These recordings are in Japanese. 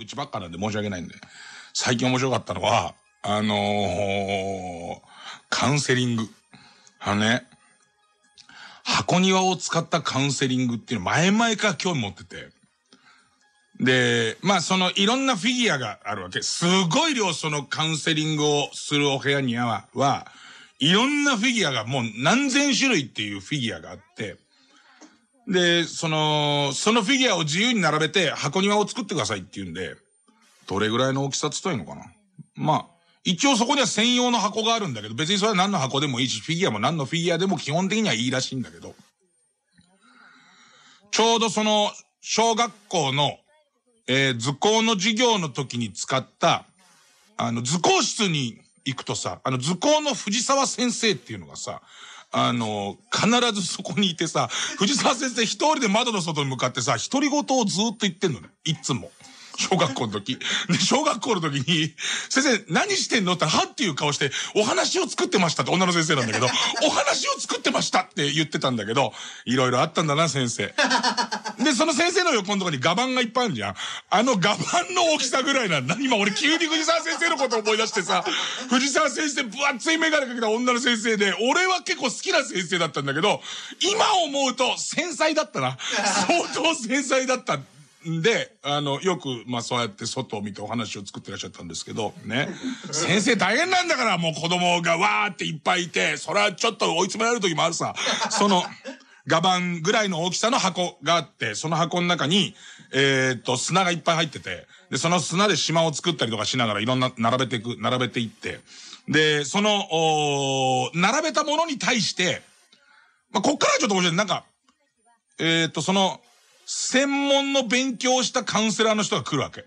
愚痴ばっかなんで申し訳ないんで。最近面白かったのは、あのー、カウンセリング。あのね、箱庭を使ったカウンセリングっていうの前々から興味持ってて。で、まあそのいろんなフィギュアがあるわけ。すごい量そのカウンセリングをするお部屋には、はいろんなフィギュアがもう何千種類っていうフィギュアがあって、で、その、そのフィギュアを自由に並べて箱庭を作ってくださいって言うんで、どれぐらいの大きさつといのかな。まあ、一応そこには専用の箱があるんだけど、別にそれは何の箱でもいいし、フィギュアも何のフィギュアでも基本的にはいいらしいんだけど、ちょうどその、小学校の、えー、図工の授業の時に使った、あの、図工室に行くとさ、あの、図工の藤沢先生っていうのがさ、あの、必ずそこにいてさ、藤沢先生一人で窓の外に向かってさ、独り言をずっと言ってんのね。いつも。小学校の時。で、小学校の時に、先生何してんのって、はっていう顔して、お話を作ってましたって女の先生なんだけど、お話を作ってましたって言ってたんだけど、いろいろあったんだな、先生。で、その先生の横のとこに画板がいっぱいあるじゃん。あの画板の大きさぐらいなんだ。今俺急に藤沢先生のこと思い出してさ、藤沢先生分厚いメガネかけた女の先生で、俺は結構好きな先生だったんだけど、今思うと繊細だったな。相当繊細だった。で、あの、よく、まあ、そうやって外を見てお話を作ってらっしゃったんですけど、ね。先生大変なんだから、もう子供がわーっていっぱいいて、それはちょっと追い詰められる時もあるさ。その、ガバンぐらいの大きさの箱があって、その箱の中に、えー、っと、砂がいっぱい入ってて、で、その砂で島を作ったりとかしながらいろんな、並べていく、並べていって、で、その、お並べたものに対して、まあ、こっからちょっと面白い。なんか、えー、っと、その、専門の勉強をしたカウンセラーの人が来るわけ。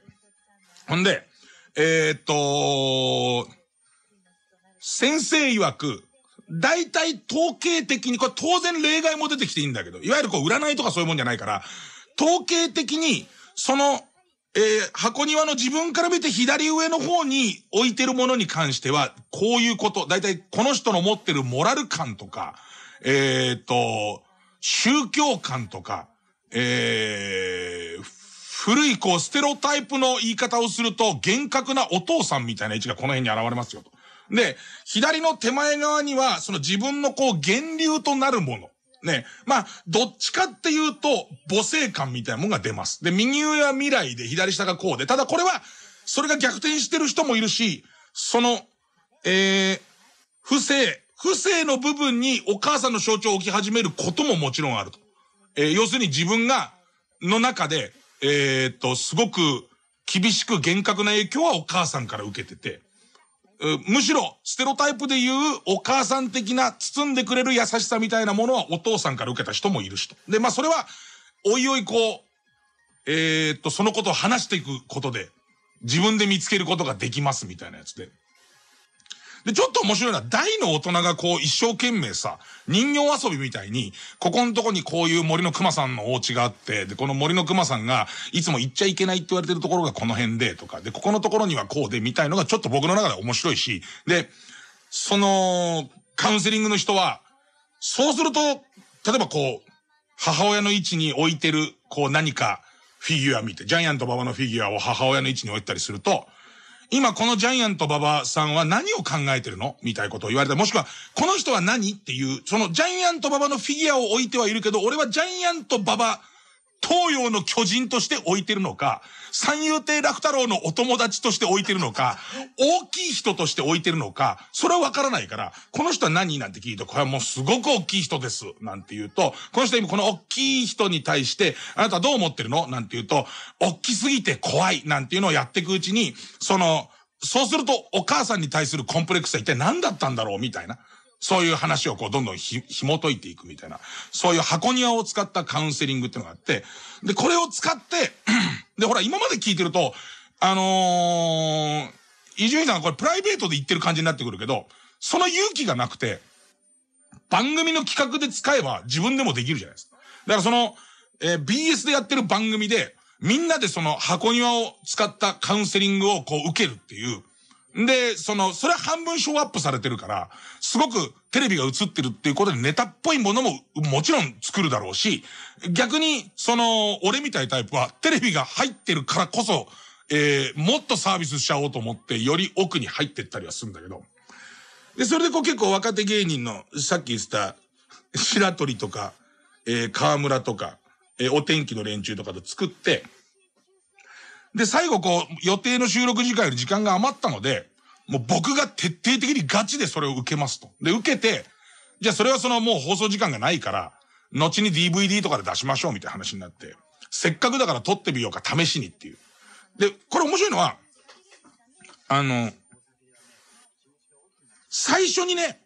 ほんで、えー、っと、先生曰く、大体統計的に、これ当然例外も出てきていいんだけど、いわゆるこう占いとかそういうもんじゃないから、統計的に、その、えー、箱庭の自分から見て左上の方に置いてるものに関しては、こういうこと、大体この人の持ってるモラル感とか、えー、っと、宗教観とか、え古いこう、ステロタイプの言い方をすると、厳格なお父さんみたいな位置がこの辺に現れますよと。で、左の手前側には、その自分のこう、源流となるもの。ね。まあ、どっちかっていうと、母性感みたいなもんが出ます。で、右上は未来で、左下がこうで。ただこれは、それが逆転してる人もいるし、その、えー、不正、不正の部分にお母さんの象徴を置き始めることももちろんあると。えー、要するに自分が、の中で、えー、っと、すごく厳しく厳格な影響はお母さんから受けてて、むしろ、ステロタイプで言うお母さん的な包んでくれる優しさみたいなものはお父さんから受けた人もいるしで、まあそれは、おいおいこう、えー、っと、そのことを話していくことで、自分で見つけることができますみたいなやつで。で、ちょっと面白いのは、大の大人がこう一生懸命さ、人形遊びみたいに、ここのとこにこういう森の熊さんのお家があって、で、この森の熊さんが、いつも行っちゃいけないって言われてるところがこの辺で、とか、で、ここのところにはこうで、みたいのがちょっと僕の中で面白いし、で、その、カウンセリングの人は、そうすると、例えばこう、母親の位置に置いてる、こう何か、フィギュア見て、ジャイアント馬場のフィギュアを母親の位置に置いたりすると、今このジャイアント馬場さんは何を考えてるのみたいなことを言われた。もしくは、この人は何っていう、そのジャイアント馬場のフィギュアを置いてはいるけど、俺はジャイアント馬場東洋の巨人として置いてるのか、三遊亭楽太郎のお友達として置いてるのか、大きい人として置いてるのか、それはわからないから、この人は何なんて聞いて、これはもうすごく大きい人です。なんて言うと、この人今この大きい人に対して、あなたはどう思ってるのなんて言うと、大きすぎて怖い。なんていうのをやっていくうちに、その、そうするとお母さんに対するコンプレックスは一体何だったんだろうみたいな。そういう話をこう、どんどんひ、紐解いていくみたいな。そういう箱庭を使ったカウンセリングっていうのがあって、で、これを使って、で、ほら、今まで聞いてると、あのー、伊集院さんはこれプライベートで言ってる感じになってくるけど、その勇気がなくて、番組の企画で使えば自分でもできるじゃないですか。だからその、えー、BS でやってる番組で、みんなでその箱庭を使ったカウンセリングをこう受けるっていう、で、その、それは半分ショーアップされてるから、すごくテレビが映ってるっていうことでネタっぽいものももちろん作るだろうし、逆に、その、俺みたいタイプはテレビが入ってるからこそ、えー、もっとサービスしちゃおうと思って、より奥に入ってったりはするんだけど。で、それでこう結構若手芸人の、さっき言った、白鳥とか、えー、河村とか、えー、お天気の連中とかと作って、で、最後こう、予定の収録時間より時間が余ったので、もう僕が徹底的にガチでそれを受けますと。で、受けて、じゃあそれはそのもう放送時間がないから、後に DVD とかで出しましょうみたいな話になって、せっかくだから撮ってみようか試しにっていう。で、これ面白いのは、あの、最初にね、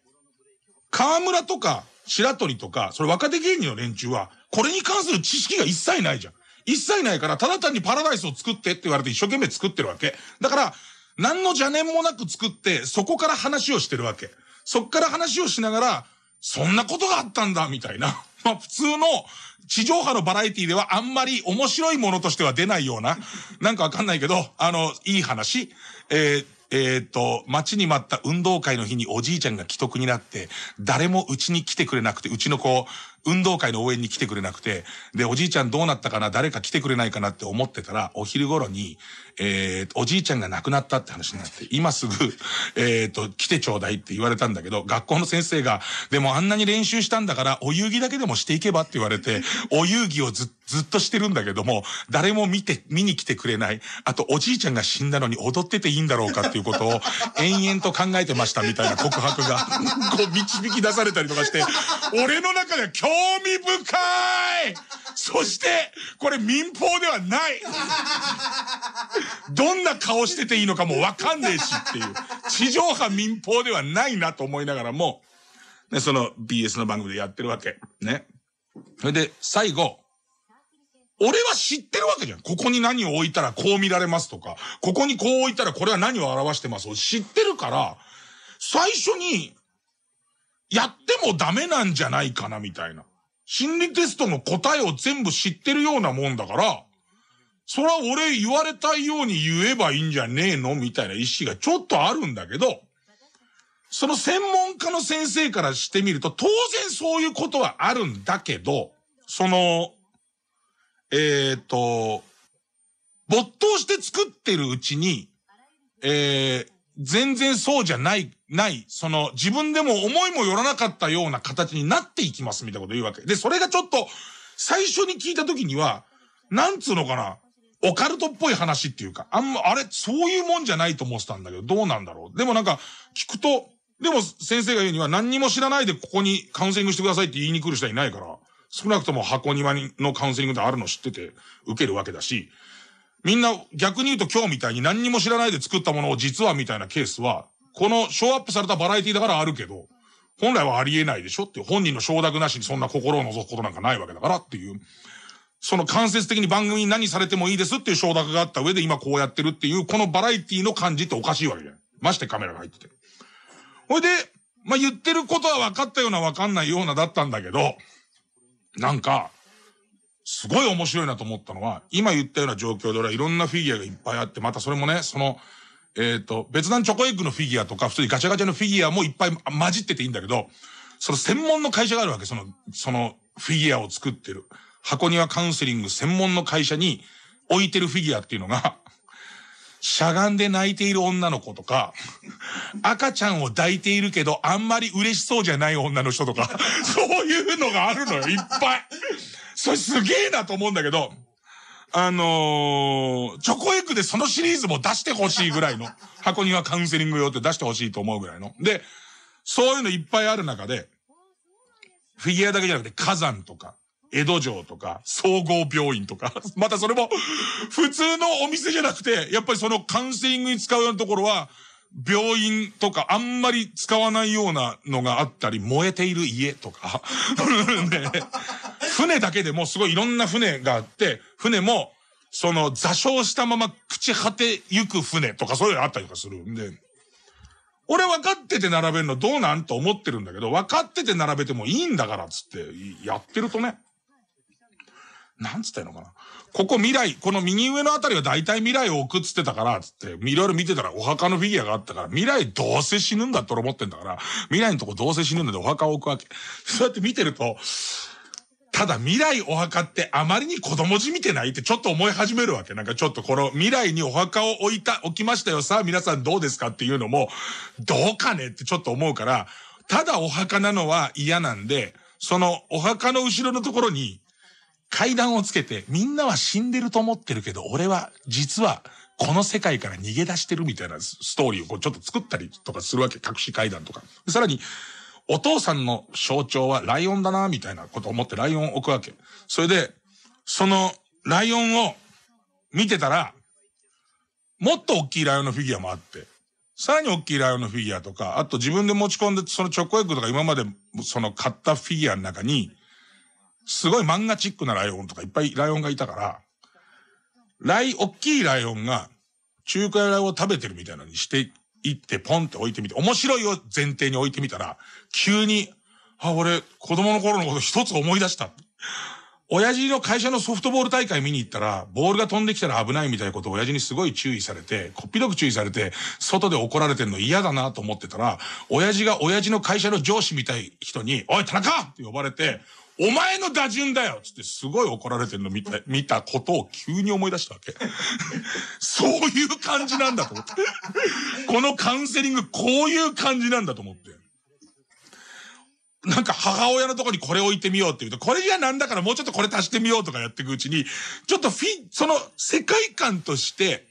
河村とか白鳥とか、それ若手芸人の連中は、これに関する知識が一切ないじゃん。一切ないから、ただ単にパラダイスを作ってって言われて一生懸命作ってるわけ。だから、何の邪念もなく作って、そこから話をしてるわけ。そっから話をしながら、そんなことがあったんだ、みたいな。まあ普通の地上波のバラエティではあんまり面白いものとしては出ないような、なんかわかんないけど、あの、いい話。えー、えっ、と、待ちに待った運動会の日におじいちゃんが既得になって、誰もうちに来てくれなくて、うちの子、運動会の応援に来てくれなくて、で、おじいちゃんどうなったかな、誰か来てくれないかなって思ってたら、お昼頃に、えー、おじいちゃんが亡くなったって話になって、今すぐ、えっ、ー、と、来てちょうだいって言われたんだけど、学校の先生が、でもあんなに練習したんだから、お遊戯だけでもしていけばって言われて、お遊戯をず、ずっとしてるんだけども、誰も見て、見に来てくれない。あと、おじいちゃんが死んだのに踊ってていいんだろうかっていうことを、延々と考えてましたみたいな告白が、こう、導き出されたりとかして、俺の中では興味深いそして、これ民放ではないどんな顔してていいのかもわかんねえしっていう。地上波民放ではないなと思いながらも、ね、その BS の番組でやってるわけ。ね。それで、最後、俺は知ってるわけじゃん。ここに何を置いたらこう見られますとか、ここにこう置いたらこれは何を表してますを知ってるから、最初に、やってもダメなんじゃないかなみたいな。心理テストの答えを全部知ってるようなもんだから、そら俺言われたいように言えばいいんじゃねえのみたいな意思がちょっとあるんだけど、その専門家の先生からしてみると、当然そういうことはあるんだけど、その、えっ、ー、と、没頭して作ってるうちに、えー、全然そうじゃないない、その自分でも思いもよらなかったような形になっていきますみたいなこと言うわけ。で、それがちょっと、最初に聞いた時には、なんつうのかな、オカルトっぽい話っていうか、あんま、あれ、そういうもんじゃないと思ってたんだけど、どうなんだろう。でもなんか、聞くと、でも先生が言うには何にも知らないでここにカウンセリングしてくださいって言いに来る人はいないから、少なくとも箱庭のカウンセリングってあるの知ってて受けるわけだし、みんな逆に言うと今日みたいに何にも知らないで作ったものを実はみたいなケースはこのショーアップされたバラエティだからあるけど、本来はありえないでしょって本人の承諾なしにそんな心を覗くことなんかないわけだからっていう。その間接的に番組に何されてもいいですっていう承諾があった上で今こうやってるっていう、このバラエティの感じっておかしいわけじゃん。ましてカメラが入ってて。ほいで、まあ、言ってることは分かったような分かんないようなだったんだけど、なんか、すごい面白いなと思ったのは、今言ったような状況で俺はいろんなフィギュアがいっぱいあって、またそれもね、その、えっ、ー、と、別段チョコエッグのフィギュアとか、普通にガチャガチャのフィギュアもいっぱい混じってていいんだけど、その専門の会社があるわけ、その、そのフィギュアを作ってる。箱庭カウンセリング専門の会社に置いてるフィギュアっていうのが、しゃがんで泣いている女の子とか、赤ちゃんを抱いているけど、あんまり嬉しそうじゃない女の人とか、そういうのがあるのよ、いっぱい。それすげえなと思うんだけど、あのー、チョコエッグでそのシリーズも出してほしいぐらいの、箱庭カウンセリング用って出してほしいと思うぐらいの。で、そういうのいっぱいある中で、フィギュアだけじゃなくて火山とか、江戸城とか、総合病院とか、またそれも、普通のお店じゃなくて、やっぱりそのカウンセリングに使うようなところは、病院とかあんまり使わないようなのがあったり、燃えている家とか。ね、船だけでもすごいいろんな船があって、船も、その座礁したまま朽ち果てゆく船とかそういうのあったりとかするんで。俺分かってて並べるのどうなんと思ってるんだけど、分かってて並べてもいいんだからっつって、やってるとね。なんつったのかな。ここ未来、この右上のあたりは大体未来を置くっつってたから、つって、いろいろ見てたらお墓のフィギュアがあったから、未来どうせ死ぬんだって思ってんだから、未来のとこどうせ死ぬんだでお墓を置くわけ。そうやって見てると、ただ未来お墓ってあまりに子供じみてないってちょっと思い始めるわけ。なんかちょっとこの未来にお墓を置いた、置きましたよ。さあ皆さんどうですかっていうのも、どうかねってちょっと思うから、ただお墓なのは嫌なんで、そのお墓の後ろのところに階段をつけて、みんなは死んでると思ってるけど、俺は実はこの世界から逃げ出してるみたいなストーリーをこうちょっと作ったりとかするわけ。隠し階段とか。さらに、お父さんの象徴はライオンだな、みたいなことを思ってライオンを置くわけ。それで、そのライオンを見てたら、もっと大きいライオンのフィギュアもあって、さらに大きいライオンのフィギュアとか、あと自分で持ち込んで、そのチョコエッグとか今までその買ったフィギュアの中に、すごい漫画チックなライオンとかいっぱいライオンがいたから、ライ、大きいライオンが中華ライオンを食べてるみたいなのにしていってポンって置いてみて、面白いを前提に置いてみたら、急に、あ、俺、子供の頃のこと一つ思い出した。親父の会社のソフトボール大会見に行ったら、ボールが飛んできたら危ないみたいなことを親父にすごい注意されて、こっぴどく注意されて、外で怒られてるの嫌だなと思ってたら、親父が親父の会社の上司みたい人に、おい、田中って呼ばれて、お前の打順だよつってすごい怒られてるの見た、見たことを急に思い出したわけ。そういう感じなんだと思って。このカウンセリング、こういう感じなんだと思って。なんか母親のとこにこれ置いてみようって言うと、これじゃなんだからもうちょっとこれ足してみようとかやっていくうちに、ちょっとフィ、その世界観として、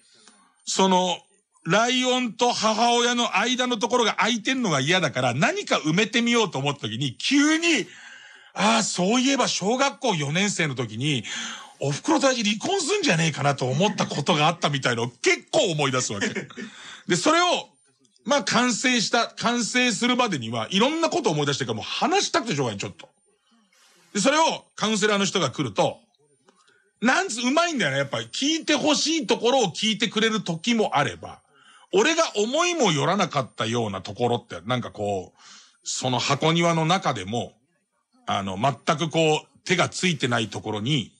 その、ライオンと母親の間のところが空いてんのが嫌だから、何か埋めてみようと思った時に、急に、ああ、そういえば小学校4年生の時に、お袋と親離婚すんじゃねえかなと思ったことがあったみたいのを結構思い出すわけ。で、それをまあ完成した、完成するまでには、いろんなことを思い出してからもう話したくてしょうがない、ちょっと。で、それをカウンセラーの人が来ると、なんつ、うまいんだよね、やっぱり。聞いてほしいところを聞いてくれる時もあれば、俺が思いもよらなかったようなところって、なんかこう、その箱庭の中でも、あの、全くこう、手がついてないところに、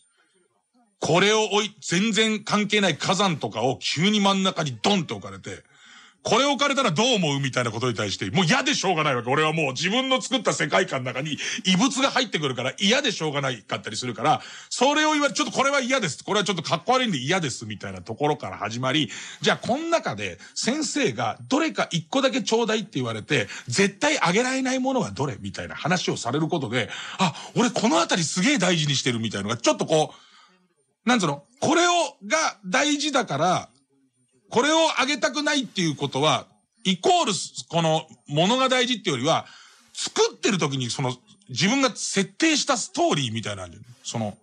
これを置い、全然関係ない火山とかを急に真ん中にドンって置かれて、これ置かれたらどう思うみたいなことに対して、もう嫌でしょうがないわけ。俺はもう自分の作った世界観の中に異物が入ってくるから嫌でしょうがないかったりするから、それを言われ、ちょっとこれは嫌です。これはちょっとかっこ悪いんで嫌ですみたいなところから始まり、じゃあこの中で先生がどれか一個だけちょうだいって言われて、絶対あげられないものはどれみたいな話をされることで、あ、俺このあたりすげえ大事にしてるみたいのが、ちょっとこう、なんつうのこれを、が大事だから、これをあげたくないっていうことは、イコール、この、ものが大事っていうよりは、作ってる時にその、自分が設定したストーリーみたいなんじゃその、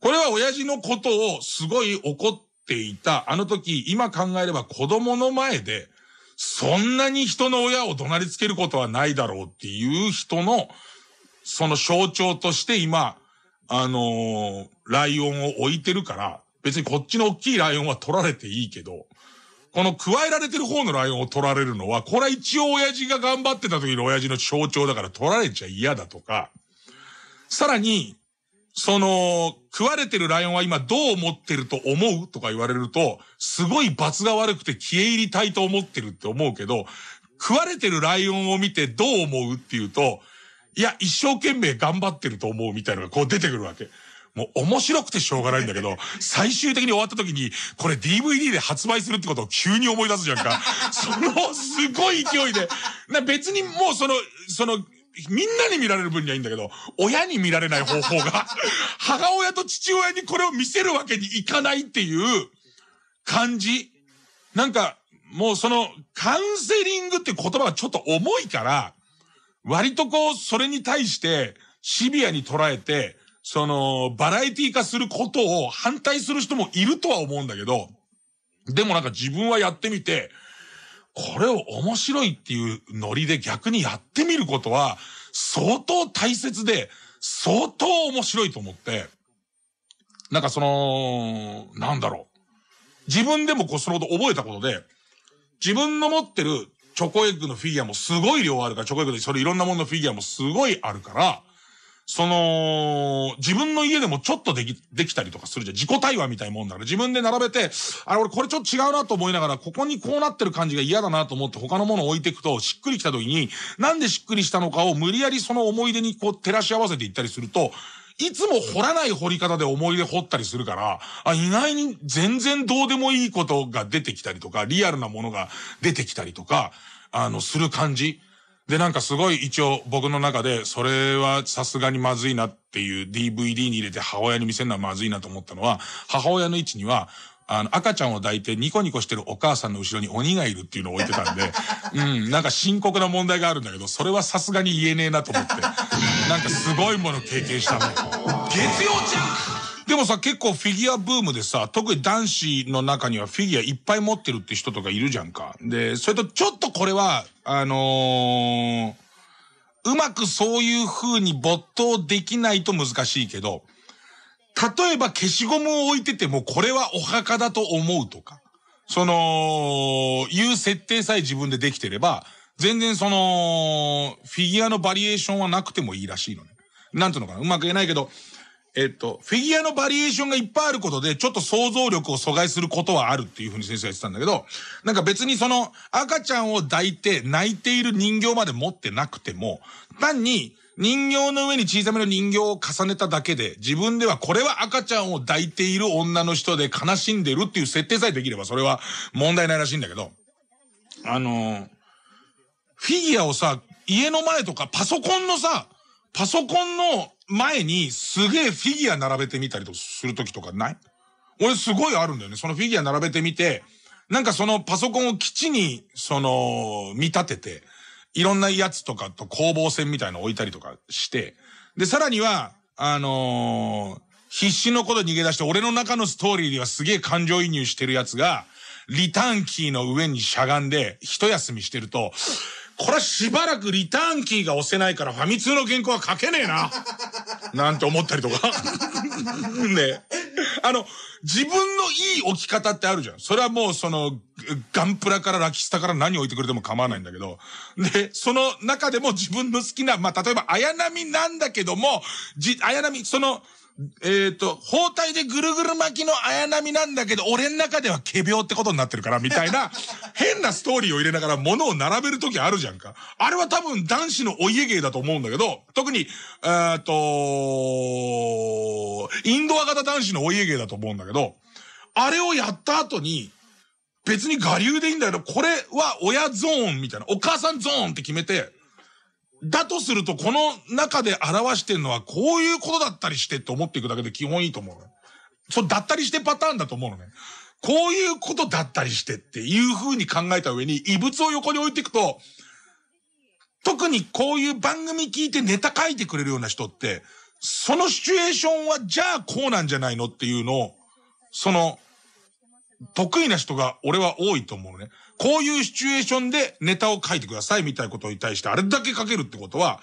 これは親父のことをすごい怒っていた、あの時、今考えれば子供の前で、そんなに人の親を怒鳴りつけることはないだろうっていう人の、その象徴として今、あのー、ライオンを置いてるから、別にこっちの大きいライオンは取られていいけど、この加えられてる方のライオンを取られるのは、これは一応親父が頑張ってた時の親父の象徴だから取られちゃ嫌だとか、さらに、その、食われてるライオンは今どう思ってると思うとか言われると、すごい罰が悪くて消え入りたいと思ってるって思うけど、食われてるライオンを見てどう思うっていうと、いや、一生懸命頑張ってると思うみたいなのがこう出てくるわけ。もう面白くてしょうがないんだけど、最終的に終わった時に、これ DVD で発売するってことを急に思い出すじゃんか。その、すごい勢いで。な別にもうその、その、みんなに見られる分にはいいんだけど、親に見られない方法が、母親と父親にこれを見せるわけにいかないっていう感じ。なんか、もうその、カウンセリングって言葉がちょっと重いから、割とこう、それに対して、シビアに捉えて、その、バラエティ化することを反対する人もいるとは思うんだけど、でもなんか自分はやってみて、これを面白いっていうノリで逆にやってみることは、相当大切で、相当面白いと思って、なんかその、なんだろう。自分でもこうそのこと覚えたことで、自分の持ってるチョコエッグのフィギュアもすごい量あるから、チョコエッグでそれいろんなもののフィギュアもすごいあるから、その、自分の家でもちょっとでき、できたりとかするじゃん。自己対話みたいなもんだから、自分で並べて、あれ俺これちょっと違うなと思いながら、ここにこうなってる感じが嫌だなと思って他のものを置いていくと、しっくりきた時に、なんでしっくりしたのかを無理やりその思い出にこう照らし合わせていったりすると、いつも掘らない掘り方で思い出掘ったりするから、あ、意外に全然どうでもいいことが出てきたりとか、リアルなものが出てきたりとか、あの、する感じ。で、なんかすごい一応僕の中で、それはさすがにまずいなっていう DVD に入れて母親に見せるのはまずいなと思ったのは、母親の位置には、あの、赤ちゃんを抱いてニコニコしてるお母さんの後ろに鬼がいるっていうのを置いてたんで、うん、なんか深刻な問題があるんだけど、それはさすがに言えねえなと思って、なんかすごいもの経験したの。月曜ちゃんでもさ、結構フィギュアブームでさ、特に男子の中にはフィギュアいっぱい持ってるって人とかいるじゃんか。で、それとちょっとこれは、あのー、うまくそういう風に没頭できないと難しいけど、例えば消しゴムを置いててもこれはお墓だと思うとか、その、いう設定さえ自分でできてれば、全然その、フィギュアのバリエーションはなくてもいいらしいのね。なんていうのかなうまく言えないけど、えっと、フィギュアのバリエーションがいっぱいあることで、ちょっと想像力を阻害することはあるっていうふうに先生が言ってたんだけど、なんか別にその赤ちゃんを抱いて泣いている人形まで持ってなくても、単に人形の上に小さめの人形を重ねただけで、自分ではこれは赤ちゃんを抱いている女の人で悲しんでるっていう設定さえできれば、それは問題ないらしいんだけど、あのフィギュアをさ、家の前とかパソコンのさ、パソコンの前にすげえフィギュア並べてみたりとするときとかない俺すごいあるんだよね。そのフィギュア並べてみて、なんかそのパソコンを基地に、その、見立てて、いろんなやつとかと攻防戦みたいの置いたりとかして、で、さらには、あのー、必死のこと逃げ出して、俺の中のストーリーではすげえ感情移入してるやつが、リターンキーの上にしゃがんで、一休みしてると、これはしばらくリターンキーが押せないからファミ通の原稿は書けねえな。なんて思ったりとか。ねあの、自分のいい置き方ってあるじゃん。それはもうその、ガンプラからラキスタから何置いてくれても構わないんだけど。で、その中でも自分の好きな、まあ、例えば、綾波なんだけども、じ、綾波、その、えっ、ー、と、包帯でぐるぐる巻きの綾波なんだけど、俺ん中では仮病ってことになってるから、みたいな、変なストーリーを入れながら物を並べる時あるじゃんか。あれは多分男子のお家芸だと思うんだけど、特に、えー、っと、インドア型男子のお家芸だと思うんだけど、あれをやった後に、別に我流でいいんだけど、これは親ゾーンみたいな、お母さんゾーンって決めて、だとすると、この中で表してるのは、こういうことだったりしてって思っていくだけで基本いいと思うそう、だったりしてパターンだと思うのね。こういうことだったりしてっていう風に考えた上に、異物を横に置いていくと、特にこういう番組聞いてネタ書いてくれるような人って、そのシチュエーションはじゃあこうなんじゃないのっていうのを、その、得意な人が俺は多いと思うね。こういうシチュエーションでネタを書いてくださいみたいなことに対してあれだけ書けるってことは、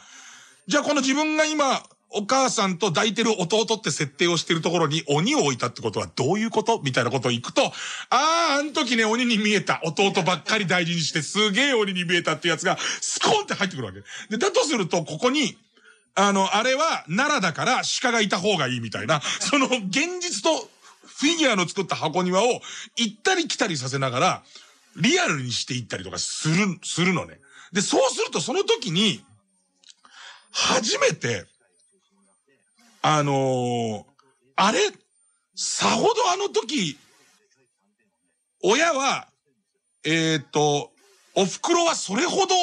じゃあこの自分が今、お母さんと抱いてる弟って設定をしてるところに鬼を置いたってことはどういうことみたいなことを行くと、ああ、あの時ね、鬼に見えた。弟ばっかり大事にして、すげえ鬼に見えたってやつが、スコーンって入ってくるわけ。で、だとすると、ここに、あの、あれは奈良だから鹿がいた方がいいみたいな、その現実とフィギュアの作った箱庭を行ったり来たりさせながら、リアルにしていったりとかする、するのね。で、そうするとその時に、初めて、あのー、あれさほどあの時、親は、えっ、ー、と、お袋はそれほど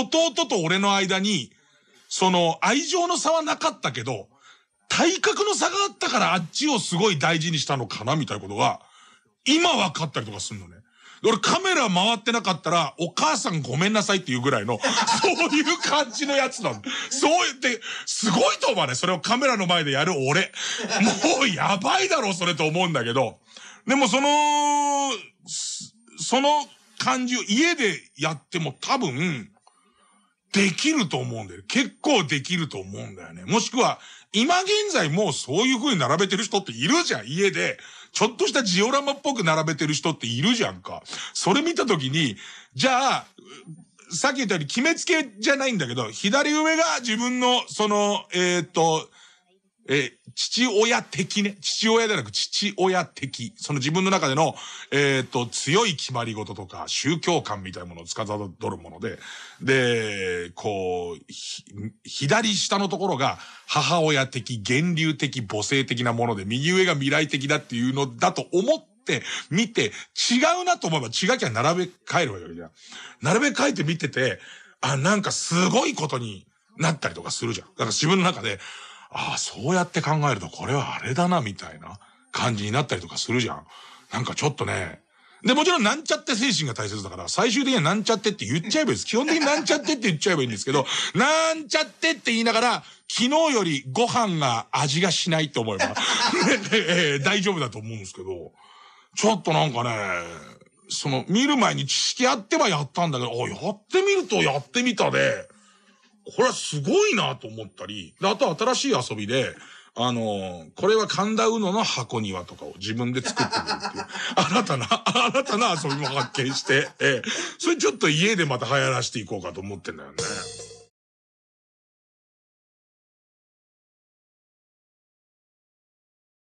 弟と俺の間に、その愛情の差はなかったけど、体格の差があったからあっちをすごい大事にしたのかなみたいなことが、今分かったりとかするのね。俺カメラ回ってなかったら、お母さんごめんなさいっていうぐらいの、そういう感じのやつなの。そう言って、すごいと思わね。それをカメラの前でやる俺。もうやばいだろ、それと思うんだけど。でもその、その感じを家でやっても多分、できると思うんだよ。結構できると思うんだよね。もしくは、今現在もうそういう風に並べてる人っているじゃん、家で。ちょっとしたジオラマっぽく並べてる人っているじゃんか。それ見たときに、じゃあ、さっき言ったように決めつけじゃないんだけど、左上が自分の、その、えっ、と、えー、父親的ね。父親じゃなく父親的。その自分の中での、えっ、と、強い決まり事とか、宗教観みたいなものを司るもので、で、こう、左下のところが母親的、源流的、母性的なもので、右上が未来的だっていうのだと思って、見て、違うなと思えば違うきゃ並べ替えるわけじゃん。並べ替えて見てて、あ、なんかすごいことになったりとかするじゃん。だから自分の中で、ああ、そうやって考えるとこれはあれだな、みたいな感じになったりとかするじゃん。なんかちょっとね、で、もちろんなんちゃって精神が大切だから、最終的にはなんちゃってって言っちゃえばいいです。基本的になんちゃってって言っちゃえばいいんですけど、なんちゃってって言いながら、昨日よりご飯が味がしないって思えば、大丈夫だと思うんですけど、ちょっとなんかね、その、見る前に知識あってはやったんだけど、あ、やってみるとやってみたで、これはすごいなと思ったり、であと新しい遊びで、あのー、これは神田うのの箱庭とかを自分で作ってみるっていう、新たな、新たな遊びも発見して、ええ、それちょっと家でまた流行らしていこうかと思ってんだよね。